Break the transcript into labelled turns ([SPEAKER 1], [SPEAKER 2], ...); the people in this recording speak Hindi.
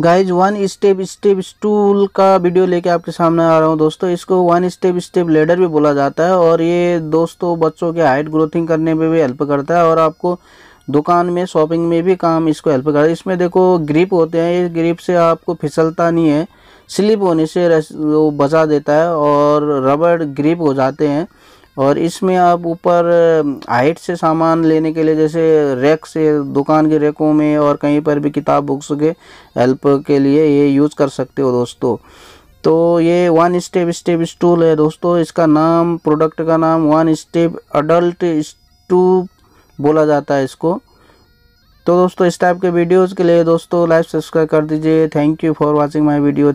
[SPEAKER 1] guys one step step stool का वीडियो लेके आपके सामने आ रहा हूँ दोस्तों इसको वन स्टेप स्टेप लेडर भी बोला जाता है और ये दोस्तों बच्चों के हाइट ग्रोथिंग करने में भी हेल्प करता है और आपको दुकान में शॉपिंग में भी काम इसको हेल्प करता है इसमें देखो ग्रिप होते हैं ये ग्रिप से आपको फिसलता नहीं है स्लिप होने से वो बचा देता है और रबड़ ग्रिप हो जाते हैं और इसमें आप ऊपर हाइट से सामान लेने के लिए जैसे रैक से दुकान के रैकों में और कहीं पर भी किताब बुक्स के हेल्प के लिए ये यूज़ कर सकते हो दोस्तों तो ये वन स्टेप स्टेप स्टूल है दोस्तों इसका नाम प्रोडक्ट का नाम वन स्टेप अडल्ट स्टू बोला जाता है इसको तो दोस्तों इस टाइप के वीडियोज़ के लिए दोस्तों लाइव सब्सक्राइब कर दीजिए thank you for watching my video